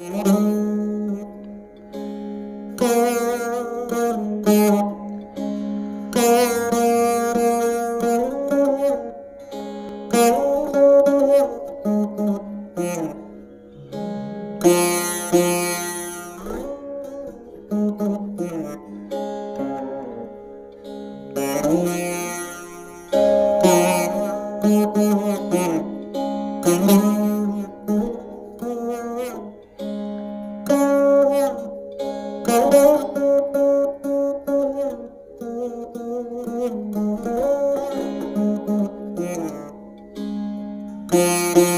Mm-hmm. Música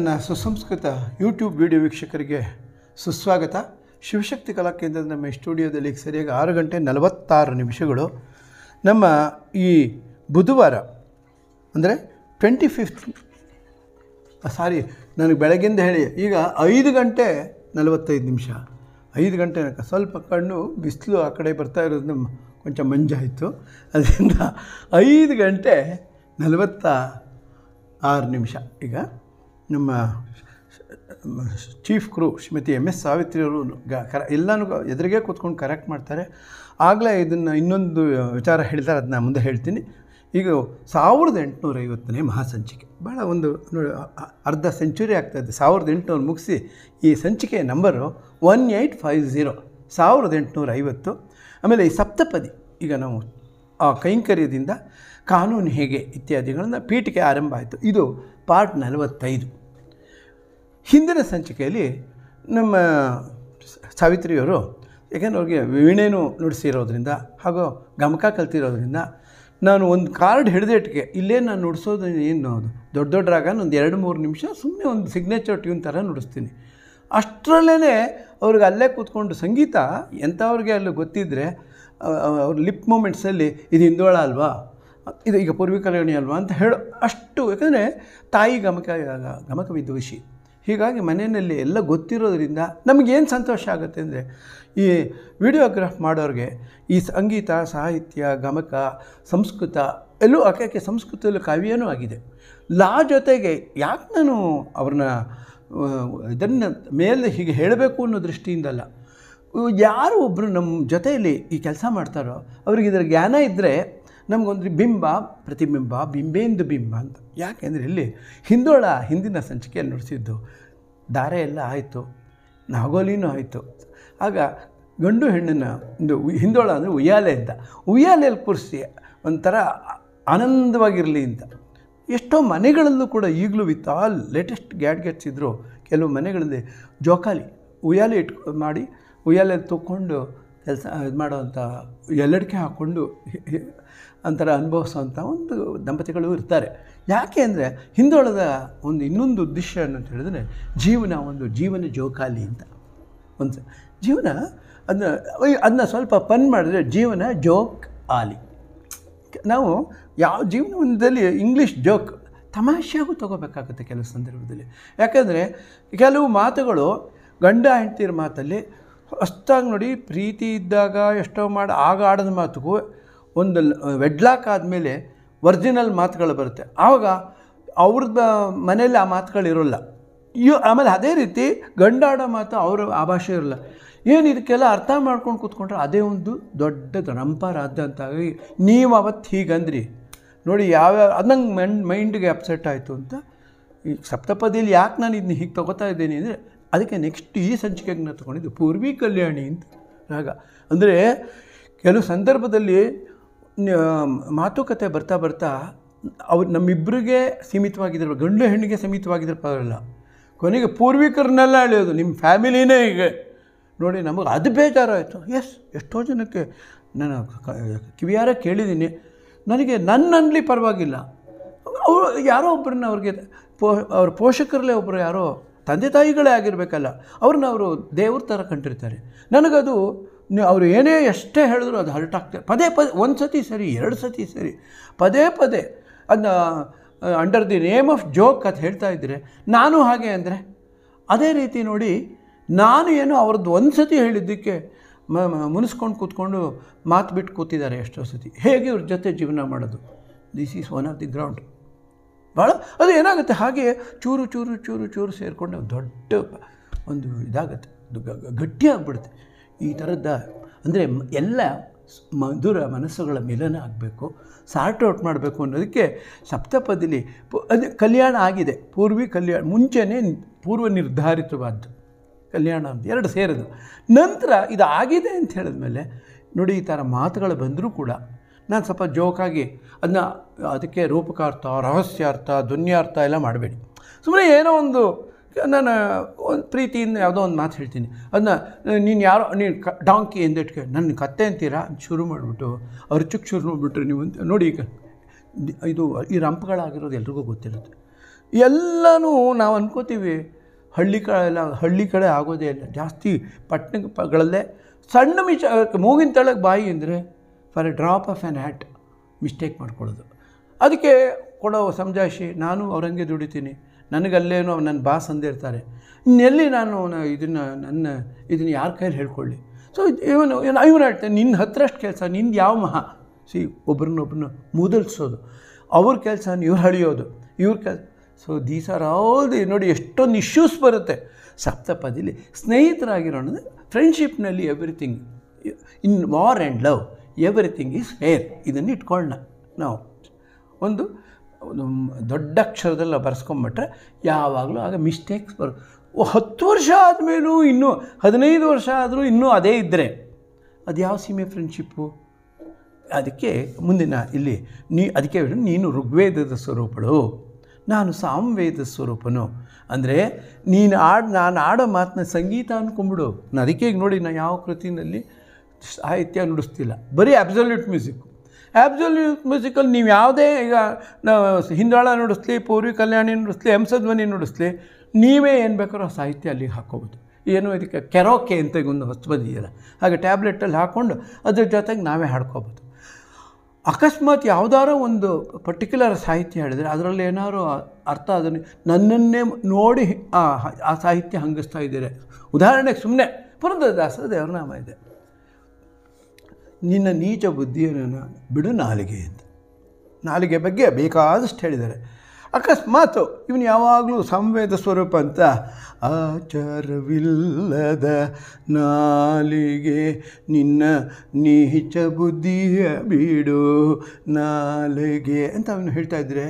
ನನ್ನ ಸುಸಂಸ್ಕೃತ YouTube video ವೀಕ್ಷಕರಿಗೆ ಸುಸ್ವಾಗತ ಶಿವಶಕ್ತಿ ಕಲಾ ಕೇಂದ್ರದ ನಮ್ಮ ಸ್ಟುಡಿಯೋದಲ್ಲಿ ಸರಿಯಾಗಿ ಆರು ಗಂಟೆ ನಲವತ್ತಾರು ನಿಮಿಷಗಳು ನಮ್ಮ ಈ ಬುಧವಾರ ಅಂದರೆ ಟ್ವೆಂಟಿ ಫಿಫ್ತ್ ಸಾರಿ ನನಗೆ ಬೆಳಗಿಂದ ಹೇಳಿ ಈಗ ಐದು ಗಂಟೆ ನಲವತ್ತೈದು ನಿಮಿಷ ಐದು ಗಂಟೆ ಸ್ವಲ್ಪ ಕಣ್ಣು ಬಿಸಿಲು ಆ ಕಡೆ ಬರ್ತಾ ಇರೋದು ಕೊಂಚ ಮಂಜಾಯಿತು ಅದರಿಂದ ಐದು ಗಂಟೆ ನಲವತ್ತ ಆರು ನಿಮಿಷ ಈಗ ನಮ್ಮ chief crew Shrimati M S Savitri ಅವರು ಗ ಕರ ಎಲ್ಲನೂ ಎದುರಿಗೆ ಕೂತ್ಕೊಂಡು ಕರೆಕ್ಟ್ ಮಾಡ್ತಾರೆ ಆಗಲೇ ಇದನ್ನು ಇನ್ನೊಂದು ವಿಚಾರ ಹೇಳ್ತಾರೆ ಅದನ್ನ ಮುಂದೆ ಹೇಳ್ತೀನಿ ಈಗ ಸಾವಿರದ ಐವತ್ತನೇ ಮಹಾಸಂಚಿಕೆ ಭಾಳ ಒಂದು ಅರ್ಧ ಸೆಂಚುರಿ ಇದೆ ಸಾವಿರದ ಎಂಟುನೂರು ಮುಗಿಸಿ ಈ ಸಂಚಿಕೆಯ number one eight five zero ಸಾವಿರದ ಎಂಟುನೂರ ಐವತ್ತು ಆಮೇಲೆ ಈ ಸಪ್ತಪದಿ ಈಗ ನಾವು ಆ ಕೈಂಕರ್ಯದಿಂದ ಕಾನೂನು ಹೇಗೆ ಇತ್ಯಾದಿಗಳನ್ನು ಪೀಠಿಕೆ ಆರಂಭ ಆಯಿತು ಇದು ಪಾರ್ಟ್ ನಲವತ್ತೈದು ಹಿಂದಿನ ಸಂಚಿಕೆಯಲ್ಲಿ ನಮ್ಮ ಸಾವಿತ್ರಿಯವರು ಯಾಕೆಂದ್ರೆ ಅವ್ರಿಗೆ ವೀಣೆನೂ ನುಡಿಸಿರೋದ್ರಿಂದ ಹಾಗೂ ಗಮಕ ಕಲ್ತಿರೋದ್ರಿಂದ ನಾನು ಒಂದು ಕಾರ್ಡ್ ಹಿಡಿದಿಟ್ಟಿಗೆ ಇಲ್ಲೇ ನಾನು ನುಡಿಸೋದು ಏನು ದೊಡ್ಡ ದೊಡ್ಡ ರಾಗ ಒಂದು ಎರಡು ಮೂರು ನಿಮಿಷ ಸುಮ್ಮನೆ ಒಂದು ಸಿಗ್ನೇಚರ್ ಟ್ಯೂನ್ ಥರ ನುಡಿಸ್ತೀನಿ ಅಷ್ಟರಲ್ಲೇ ಅವ್ರಿಗೆ ಅಲ್ಲೇ ಕೂತ್ಕೊಂಡು ಸಂಗೀತ ಎಂಥವ್ರಿಗೆ ಅಲ್ಲಿ ಗೊತ್ತಿದ್ದರೆ ಅವ್ರ ಲಿಪ್ ಮೂಮೆಂಟ್ಸಲ್ಲಿ ಇದು ಹಿಂದೋಳ ಅಲ್ವಾ ಇದು ಈಗ ಪೂರ್ವಿಕಲ್ಯಾಣಿ ಅಲ್ವಾ ಅಂತ ಹೇಳೋ ಅಷ್ಟು ಯಾಕಂದರೆ ತಾಯಿ ಗಮಕ ಗಮಕ ವಿದ್ವೇಷಿ ಹೀಗಾಗಿ ಮನೆಯಲ್ಲಿ ಎಲ್ಲ ಗೊತ್ತಿರೋದ್ರಿಂದ ನಮಗೇನು ಸಂತೋಷ ಆಗುತ್ತೆ ಅಂದರೆ ಈ ವಿಡಿಯೋಗ್ರಾಫ್ ಮಾಡೋರಿಗೆ ಈ ಸಂಗೀತ ಸಾಹಿತ್ಯ ಗಮಕ ಸಂಸ್ಕೃತ ಎಲ್ಲೂ ಆಕೆ ಸಂಸ್ಕೃತದಲ್ಲೂ ಕಾವ್ಯನೂ ಆಗಿದೆ ಲಾ ಜೊತೆಗೆ ಯಾಕೆ ನಾನು ಅವ್ರನ್ನ ಇದನ್ನು ಮೇಲೆ ಹೀಗೆ ಹೇಳಬೇಕು ಅನ್ನೋ ದೃಷ್ಟಿಯಿಂದಲ್ಲ ಯಾರು ಒಬ್ಬರು ನಮ್ಮ ಜೊತೆಯಲ್ಲಿ ಈ ಕೆಲಸ ಮಾಡ್ತಾರೋ ಅವ್ರಿಗೆ ಇದರ ಜ್ಞಾನ ಇದ್ದರೆ ನಮಗೊಂದು ಬಿಂಬ ಪ್ರತಿಬಿಂಬ ಬಿಂಬೇಂದು ಬಿಂಬ ಅಂತ ಯಾಕೆಂದರೆ ಇಲ್ಲಿ ಹಿಂದೋಳ ಹಿಂದಿನ ಸಂಚಿಕೆಯನ್ನು ನುಡಿಸಿದ್ದು ದಾರ ಎಲ್ಲ ಆಯಿತು ನಾಗೋಲಿನೂ ಆಯಿತು ಆಗ ಗಂಡು ಹೆಣ್ಣನ್ನು ಒಂದು ಹಿಂದೋಳ ಅಂದರೆ ಉಯ್ಯಾಲೆ ಅಂತ ಉಯ್ಯಾಲೆಯಲ್ಲಿ ಕೂರಿಸಿ ಒಂಥರ ಆನಂದವಾಗಿರಲಿ ಅಂತ ಎಷ್ಟೋ ಮನೆಗಳಲ್ಲೂ ಕೂಡ ಈಗಲೂ ವಿತ್ ಆಲ್ ಲೇಟೆಸ್ಟ್ ಗ್ಯಾಡ್ಗೆಟ್ಸ್ ಇದ್ದರೂ ಕೆಲವು ಮನೆಗಳಲ್ಲಿ ಜೋಕಾಲಿ ಉಯ್ಯಾಲೆ ಇಟ್ಕೊ ಮಾಡಿ ಉಯ್ಯಾಲೆ ತೊಗೊಂಡು ಕೆಲಸ ಇದು ಮಾಡೋವಂಥ ಎಲ್ಲಡಿಕೆ ಹಾಕ್ಕೊಂಡು ಅಂತರ ಅನುಭವಿಸುವಂಥ ಒಂದು ದಂಪತಿಗಳು ಇರ್ತಾರೆ ಯಾಕೆ ಅಂದರೆ ಹಿಂದುಳಿದ ಒಂದು ಇನ್ನೊಂದು ಉದ್ದೇಶ ಅಂತ ಹೇಳಿದ್ರೆ ಜೀವನ ಒಂದು ಜೀವನ ಜೋಕಾಲಿ ಅಂತ ಒಂದು ಜೀವನ ಅದನ್ನ ಅದನ್ನ ಸ್ವಲ್ಪ ಪನ್ ಮಾಡಿದ್ರೆ ಜೀವನ ಜೋಕ್ ಆಲಿ ನಾವು ಯಾವ ಜೀವನದಲ್ಲಿ ಇಂಗ್ಲೀಷ್ ಜೋಕ್ ತಮಾಷೆಗೂ ತಗೋಬೇಕಾಗುತ್ತೆ ಕೆಲವು ಸಂದರ್ಭದಲ್ಲಿ ಯಾಕಂದರೆ ಕೆಲವು ಮಾತುಗಳು ಗಂಡ ಹೆಂಡ್ತಿರ ಮಾತಲ್ಲಿ ಹೊಸ್ತಾಗಿ ನೋಡಿ ಪ್ರೀತಿ ಇದ್ದಾಗ ಎಷ್ಟೋ ಮಾಡಿ ಆಗ ಆಡೋದ ಮಾತುಗೂ ಒಂದು ವೆಡ್ಲಾಕ್ ಆದಮೇಲೆ ಒರಿಜಿನಲ್ ಮಾತುಗಳು ಬರುತ್ತೆ ಆವಾಗ ಅವ್ರದ್ದು ಮನೇಲಿ ಆ ಮಾತುಗಳಿರೋಲ್ಲ ಇವು ಆಮೇಲೆ ಅದೇ ರೀತಿ ಗಂಡಾಡೋ ಮಾತು ಅವರ ಆ ಭಾಷೆ ಇರಲ್ಲ ಏನು ಇದಕ್ಕೆಲ್ಲ ಅರ್ಥ ಮಾಡ್ಕೊಂಡು ಕೂತ್ಕೊಂಡ್ರೆ ಅದೇ ಒಂದು ದೊಡ್ಡ ಆದಂತಾಗಿ ನೀವು ಅವತ್ತು ಹೀಗಂದ್ರಿ ನೋಡಿ ಯಾವ್ಯಾವ ಅದು ನಂಗೆ ಮೈಂಡ್ ಮೈಂಡ್ಗೆ ಅಪ್ಸೆಟ್ ಆಯಿತು ಅಂತ ಈ ಸಪ್ತಪದಿಯಲ್ಲಿ ಯಾಕೆ ನಾನು ಇದನ್ನ ಹೀಗೆ ತಗೋತಾ ಇದ್ದೀನಿ ಅಂದರೆ ಅದಕ್ಕೆ ನೆಕ್ಸ್ಟ್ ಈ ಸಂಚಿಕೆಗೆ ನಾನು ತೊಗೊಂಡಿದ್ದು ಪೂರ್ವಿ ಕಲ್ಯಾಣಿ ಅಂತ ರಾಗ ಅಂದರೆ ಕೆಲವು ಸಂದರ್ಭದಲ್ಲಿ ಮಾತುಕತೆ ಬರ್ತಾ ಬರ್ತಾ ಅವ್ರು ನಮ್ಮಿಬ್ಬರಿಗೆ ಸೀಮಿತವಾಗಿದ್ರು ಗಂಡು ಹೆಣ್ಣಿಗೆ ಸೀಮಿತವಾಗಿದ್ರು ಪರವಾಗಿಲ್ಲ ಕೊನೆಗೆ ಪೂರ್ವಿಕರನ್ನೆಲ್ಲ ಅಳೆಯೋದು ನಿಮ್ಮ ಫ್ಯಾಮಿಲಿನೇ ಹೀಗೆ ನೋಡಿ ನಮಗೆ ಅದು ಬೇಜಾರಾಯಿತು ಎಸ್ ಎಷ್ಟೋ ಜನಕ್ಕೆ ನಾನು ಕಿವಿಯಾರೇ ಕೇಳಿದ್ದೀನಿ ನನಗೆ ನನ್ನ ಪರವಾಗಿಲ್ಲ ಅವರು ಯಾರೋ ಒಬ್ಬರನ್ನ ಅವ್ರಿಗೆ ಪೋ ಅವ್ರ ಪೋಷಕರಲ್ಲೇ ಒಬ್ಬರು ಯಾರೋ ತಂದೆ ತಾಯಿಗಳೇ ಆಗಿರಬೇಕಲ್ಲ ಅವ್ರನ್ನ ಅವರು ದೇವ್ರ ಥರ ಕಂಡಿರ್ತಾರೆ ನನಗದು ಅವರು ಏನೇ ಎಷ್ಟೇ ಹೇಳಿದ್ರು ಅದು ಹರ್ಟ್ ಪದೇ ಪದೇ ಒಂದು ಸತಿ ಸರಿ ಎರಡು ಸತಿ ಸರಿ ಪದೇ ಪದೇ ಅದನ್ನ under the name of joke ಅಂತ ಹೇಳ್ತಾ ಇದ್ದರೆ ನಾನು ಹಾಗೆ ಅಂದರೆ ಅದೇ ರೀತಿ ನೋಡಿ ನಾನು ಏನು ಅವ್ರದ್ದು ಒಂದು ಸತಿ ಹೇಳಿದ್ದಕ್ಕೆ ಮ ಮುನಿಸ್ಕೊಂಡು ಕೂತ್ಕೊಂಡು ಮಾತು ಬಿಟ್ಟು ಕೂತಿದ್ದಾರೆ ಎಷ್ಟೋ ಸತಿ ಹೇಗೆ ಇವ್ರ ಜೊತೆ ಜೀವನ ಮಾಡೋದು this is one of the ground ಭಾಳ ಅದು ಏನಾಗುತ್ತೆ ಹಾಗೆ ಚೂರು ಚೂರು ಚೂರು ಚೂರು ಸೇರಿಕೊಂಡು ದೊಡ್ಡ ಒಂದು ಇದಾಗುತ್ತೆ ಗಟ್ಟಿಯಾಗ್ಬಿಡುತ್ತೆ ಈ ಥರದ ಅಂದರೆ ಎಲ್ಲ ಮಧುರ ಮನಸ್ಸುಗಳ ಮಿಲನ ಆಗಬೇಕು ಸಾರ್ಟ್ಔಟ್ ಮಾಡಬೇಕು ಅನ್ನೋದಕ್ಕೆ ಸಪ್ತಪದಿಲಿ ಅದು ಕಲ್ಯಾಣ ಆಗಿದೆ ಪೂರ್ವಿ ಕಲ್ಯಾಣ ಮುಂಚೆನೇ ಪೂರ್ವ ನಿರ್ಧಾರಿತವಾದ್ದು ಕಲ್ಯಾಣ ಅಂತ ಎರಡು ಸೇರೋದು ನಂತರ ಇದು ಆಗಿದೆ ಅಂತ ಹೇಳಿದ ಮೇಲೆ ನೋಡಿ ಈ ಥರ ಮಾತುಗಳು ಬಂದರೂ ಕೂಡ ನಾನು ಸ್ವಲ್ಪ ಜೋಕಾಗಿ ಅದನ್ನ ಅದಕ್ಕೆ ರೂಪಕಾರ್ಥ ರಹಸ್ಯಾರ್ಥ ಧ್ವನ್ಯಾರ್ಥ ಎಲ್ಲ ಮಾಡಬೇಡಿ ಸುಮ್ಮನೆ ಏನೋ ಒಂದು ನಾನು ಒಂದು ಪ್ರೀತಿಯಿಂದ ಯಾವುದೋ ಒಂದು ಮಾತು ಹೇಳ್ತೀನಿ ಅದನ್ನ ನೀನು ಯಾರೋ ನೀನು ಕ ಡಾಂಕಿ ಎಂದಿಟ್ಕೆ ನನ್ನ ಕತ್ತೆ ಅಂತೀರಾ ಶುರು ಮಾಡಿಬಿಟ್ಟು ಅವ್ರ ಶುರು ಮಾಡಿಬಿಟ್ರೆ ನೀವು ಅಂತ ನೋಡಿ ಈಗ ಇದು ಈ ರಂಪ್ಗಳಾಗಿರೋದು ಎಲ್ರಿಗೂ ಗೊತ್ತಿರುತ್ತೆ ಎಲ್ಲನೂ ನಾವು ಅನ್ಕೋತೀವಿ ಹಳ್ಳಿ ಕಡೆ ಹಳ್ಳಿ ಕಡೆ ಆಗೋದೇ ಇಲ್ಲ ಜಾಸ್ತಿ ಪಟ್ಟಣಗಳಲ್ಲೇ ಸಣ್ಣ ಮಿಚ ಮೂಗಿನ ತಳಗೆ ಬಾಯಿ ಅಂದರೆ for a drop of an hat mistake ಮಾಡ್ಕೊಳ್ಳೋದು ಅದಕ್ಕೆ ಕೊಡೋ ಸಮಜಾಯಿಷಿ ನಾನು ಅವ್ರಂಗೆ ದುಡಿತೀನಿ ನನಗಲ್ಲೇನೋ ನನ್ನ ಬಾಸ್ ಅಂದಿರ್ತಾರೆ ಇನ್ನೆಲ್ಲಿ ನಾನು ಇದನ್ನು ನನ್ನ ಇದನ್ನು ಯಾರ ಕೈಯಲ್ಲಿ ಹೇಳ್ಕೊಳ್ಳಿ ಸೊ ಇವನು ಇವನು ಹೇಳ್ತೇನೆ ನಿನ್ನ ಹತ್ರಷ್ಟು ಕೆಲಸ ನಿಂದು ಯಾವ ಮಹಾ ಸಿ ಒಬ್ರನ್ನೊಬ್ರನ್ನ ಮುದಲ್ಸೋದು ಅವ್ರ ಕೆಲಸ ಇವ್ರು ಹಳಿಯೋದು ಇವ್ರ ಕೆಲಸ so these are all the ನೋಡಿ ಎಷ್ಟೊಂದು ಇಶ್ಯೂಸ್ ಬರುತ್ತೆ ಸಪ್ತಪದಿಲಿ ಸ್ನೇಹಿತರಾಗಿರೋಣ ಫ್ರೆಂಡ್ಶಿಪ್ನಲ್ಲಿ everything in war and love everything is fair ಇದನ್ನು ಇಟ್ಕೊಳ್ಳೋಣ ನಾವು ಒಂದು ಒಂದು ದೊಡ್ಡ ಅಕ್ಷರದಲ್ಲಿ ನಾವು ಬರೆಸ್ಕೊಂಬಿಟ್ರೆ ಯಾವಾಗಲೂ ಆಗ ಮಿಸ್ಟೇಕ್ಸ್ ಬರು ಹತ್ತು ವರ್ಷ ಆದಮೇಲೂ ಇನ್ನೂ ಹದಿನೈದು ವರ್ಷ ಆದರೂ ಇನ್ನೂ ಅದೇ ಇದ್ದರೆ ಅದು ಯಾವ ಸೀಮೆ ಫ್ರೆಂಡ್ಶಿಪ್ಪು ಅದಕ್ಕೆ ಮುಂದಿನ ಇಲ್ಲಿ ನೀ ಅದಕ್ಕೆ ನೀನು ಋಗ್ವೇದದ ಸ್ವರೂಪಳು ನಾನು ಸಾಮವೇದ ಸ್ವರೂಪನು ಅಂದರೆ ನೀನು ಆಡ್ ನಾನು ಆಡೋ ಮಾತನ್ನ ಸಂಗೀತ ಅಂದ್ಕೊಂಬಿಡು ನಾನು ಅದಕ್ಕೆ ನೋಡಿ ನಾನು ಯಾವ ಕೃತಿನಲ್ಲಿ ಸಾಹಿತ್ಯ ನುಡಿಸ್ತಿಲ್ಲ ಬರೀ ಅಬ್ಸಲ್ಯೂಟ್ ಮ್ಯೂಸಿಕ್ಕು ಆಬ್ಸೊಲ್ಯೂಟ್ ಮ್ಯೂಸಿಕಲ್ ನೀವು ಯಾವುದೇ ಈಗ ಹಿಂದಾಳ ನುಡಿಸ್ಲಿ ಪೂರ್ವಿ ಕಲ್ಯಾಣಿ ನುಡಿಸ್ಲಿ ಹಂಸಧ್ವನಿ ನುಡಿಸ್ಲಿ ನೀವೇ ಏನು ಬೇಕಾದ್ರೂ ಸಾಹಿತ್ಯ ಅಲ್ಲಿಗೆ ಹಾಕೋಬೋದು ಏನು ಇದಕ್ಕೆ ಕೆರೋಕೆ ಅಂತ ಒಂದು ಹೊಸ ಬಂದಿದೆಯಲ್ಲ ಹಾಗೆ ಟ್ಯಾಬ್ಲೆಟಲ್ಲಿ ಹಾಕ್ಕೊಂಡು ಅದ್ರ ಜೊತೆಗೆ ನಾವೇ ಹಾಡ್ಕೋಬೋದು ಅಕಸ್ಮಾತ್ ಯಾವುದಾರೋ ಒಂದು ಪರ್ಟಿಕ್ಯುಲರ್ ಸಾಹಿತ್ಯ ಹೇಳಿದರೆ ಅದರಲ್ಲಿ ಏನಾದರೂ ಅರ್ಥ ಅದನ್ನು ನನ್ನನ್ನೇ ನೋಡಿ ಆ ಸಾಹಿತ್ಯ ಹಂಗಿಸ್ತಾ ಇದ್ದೀರಿ ಉದಾಹರಣೆಗೆ ಸುಮ್ಮನೆ ದೇವರ ನಾಮ ಇದೆ ನಿನ್ನ ನೀಚ ಬುದ್ಧಿಯನ್ನು ಬಿಡು ನಾಲಿಗೆ ಅಂತ ನಾಲಿಗೆ ಬಗ್ಗೆ ಬೇಕಾದಷ್ಟು ಹೇಳಿದ್ದಾರೆ ಅಕಸ್ಮಾತ್ ಇವನು ಯಾವಾಗಲೂ ಸಂವೇದ ಸ್ವರೂಪ ಅಂತ ಆಚಾರವಿಲ್ಲದ ನಾಲಿಗೆ ನಿನ್ನ ನೀಚ ಬುದ್ಧಿಯ ಬಿಡು ನಾಲಿಗೆ ಅಂತ ಅವನು ಹೇಳ್ತಾ ಇದ್ದರೆ